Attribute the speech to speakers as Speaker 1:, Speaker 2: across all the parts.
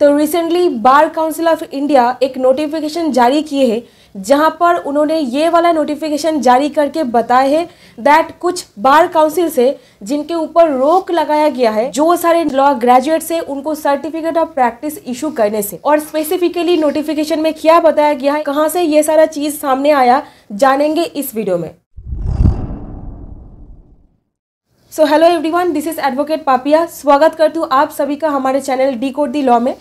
Speaker 1: तो recently bar council of India एक notification जारी किए हैं जहां पर उन्होंने ये वाला नोटिफिकेशन जारी करके बताया है दैट कुछ बार काउंसिल से जिनके ऊपर रोक लगाया गया है जो सारे लॉ ग्रेजुएट से उनको सर्टिफिकेट ऑफ प्रैक्टिस इशू करने से और स्पेसिफिकली नोटिफिकेशन में क्या बताया गया है कहाँ से ये सारा चीज़ सामने आया जानेंगे इस वीडियो में so hello everyone this is advocate Papiya स्वागत करती हूँ आप सभी का हमारे channel decode the law में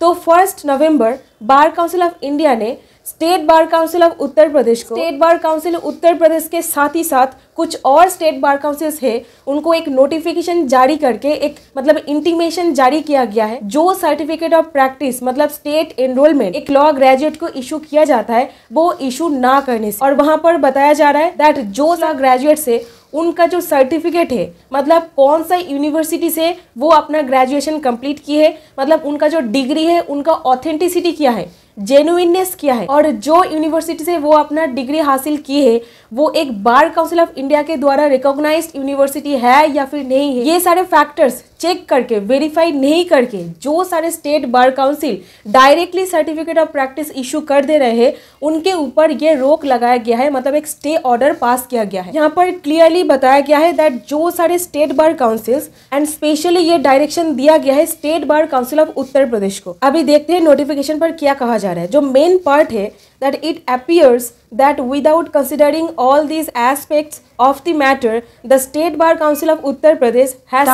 Speaker 1: तो first November bar council of India ने state bar council of Uttar Pradesh को स्टेट बार काउंसिल उत्तर प्रदेश के साथ ही साथ कुछ और स्टेट बार काउंसिल्स है उनको एक नोटिफिकेशन जारी करके एक मतलब इंटीमेशन जारी किया गया है जो सर्टिफिकेट ऑफ प्रैक्टिस मतलब स्टेट एनरोलमेंट एक लॉ ग्रेजुएट को इशू किया जाता है वो इशू ना करने से और वहां पर बताया जा रहा है दैट जो लॉ ग्रेजुएट से उनका जो सर्टिफिकेट है मतलब कौन सा यूनिवर्सिटी से वो अपना ग्रेजुएशन कंप्लीट की है मतलब उनका जो डिग्री है उनका ऑथेंटिसिटी क्या है जेनुइननेस क्या है और जो यूनिवर्सिटी से वो अपना डिग्री हासिल की है वो एक बार काउंसिल ऑफ इंडिया के द्वारा रिकॉग्नाइज्ड यूनिवर्सिटी है या फिर नहीं है ये सारे फैक्टर्स चेक करके वेरीफाई नहीं करके जो सारे state bar council directly certificate of practice issue कर दे रहे हैं उनके ऊपर ये रोक लगाया गया है मतलब एक स्टे ऑर्डर पास किया गया है यहाँ पर क्लियरली बताया गया है दैट जो सारे state bar councils and specially ये डायरेक्शन दिया गया है state bar council of Uttar Pradesh को अभी देखते हैं नोटिफिकेशन पर क्या कहा जा रहा है जो मेन पार्ट है that it appears that without considering all these aspect of the matter the state bar council of Uttar Pradesh है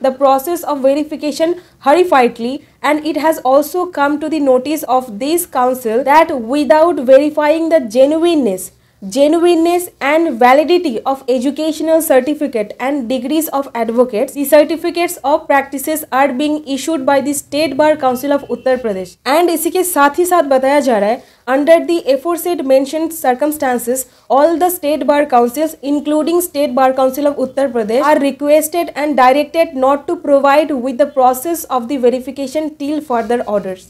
Speaker 1: the process of verification hurriedly and it has also come to the notice of this council that without verifying the genuineness genuineness and validity of educational certificate and degrees of advocates the certificates of practices are being issued by the state bar council of uttar pradesh and isi ke sath hi sath bataya ja raha hai under the aforesaid mentioned circumstances all the state bar councils including state bar council of uttar pradesh are requested and directed not to provide with the process of the verification till further orders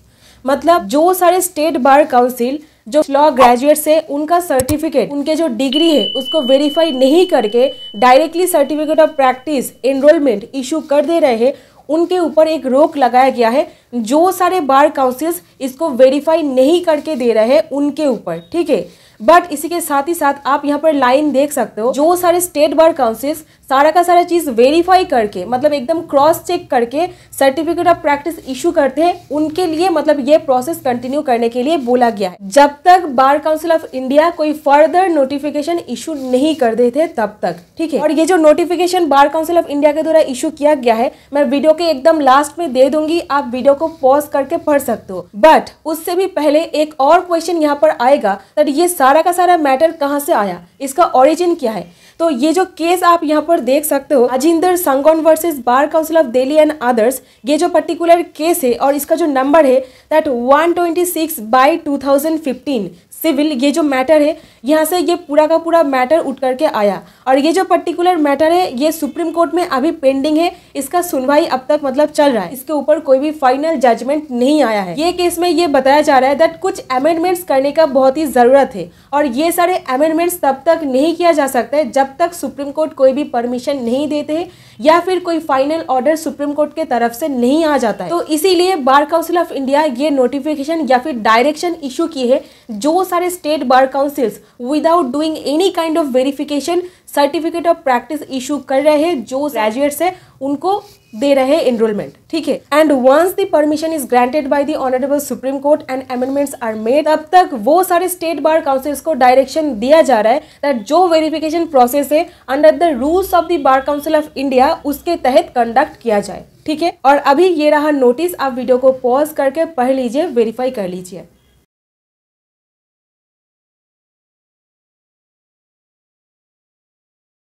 Speaker 1: matlab jo sare state bar council जो law graduates है उनका certificate उनके जो degree है उसको verify नहीं करके directly certificate of practice enrolment issue कर दे रहे हैं उनके ऊपर एक रोक लगाया गया है जो सारे बार काउंसिल्स इसको वेरीफाई नहीं करके दे रहे हैं उनके ऊपर ठीक है बट इसी के साथ ही साथ आप यहाँ पर लाइन देख सकते हो जो सारे स्टेट बार काउंसिल्स सारा का सारा चीज़ वेरीफाई करके मतलब एकदम क्रॉस चेक करके सर्टिफिकेट ऑफ प्रैक्टिस इशू करते हैं उनके लिए मतलब ये प्रोसेस कंटिन्यू करने के लिए बोला गया है जब तक बार काउंसिल ऑफ इंडिया कोई फर्दर नोटिफिकेशन इशू नहीं कर देते तब तक ठीक है और ये जो notification bar council of India के द्वारा इशू किया गया है मैं वीडियो के एकदम लास्ट में दे दूंगी आप वीडियो को पॉज करके पढ़ सकते हो बट उससे भी पहले एक और क्वेश्चन यहाँ पर आएगा सर ये सारा का सारा मैटर कहाँ से आया इसका ओरिजिन क्या है तो ये जो केस आप यहाँ पर देख सकते हो Ajinder Sangon versus bar council of Delhi and others ये जो पर्टिकुलर केस है और इसका जो नंबर है that 126 twenty six by two civil ये जो मैटर है यहाँ से ये पूरा का पूरा मैटर उठ करके आया और ये जो पर्टिकुलर मैटर है ये सुप्रीम कोर्ट में अभी पेंडिंग है इसका सुनवाई अब तक मतलब चल रहा है इसके ऊपर कोई भी फाइनल जजमेंट नहीं आया है ये केस में ये बताया जा रहा है दैट कुछ अमेंडमेंट्स करने का बहुत ही ज़रूरत है और ये सारे अमेंडमेंट्स तब तक नहीं किया जा सकता है जब जब तक सुप्रीम कोर्ट कोई भी परमिशन नहीं देते हैं या फिर कोई फाइनल ऑर्डर सुप्रीम कोर्ट के तरफ से नहीं आ जाता है तो इसीलिए बार काउंसिल ऑफ इंडिया ये नोटिफिकेशन या फिर डायरेक्शन इशू की है जो सारे state bar councils without doing any kind of verification certificate of practice issue कर रहे हैं जो ग्रेजुएट्स है उनको दे रहे हैं एनरोलमेंट ठीक है and once the permission is granted by the honourable supreme court and amendments are made अब तक वो सारे स्टेट बार काउंसिल्स को डायरेक्शन दिया जा रहा है दैट जो वेरिफिकेशन प्रोसेस है under the rules of the bar council of India उसके तहत कंडक्ट किया जाए ठीक है और अभी ये रहा नोटिस आप वीडियो को पॉज करके पढ़ लीजिए वेरीफाई कर लीजिए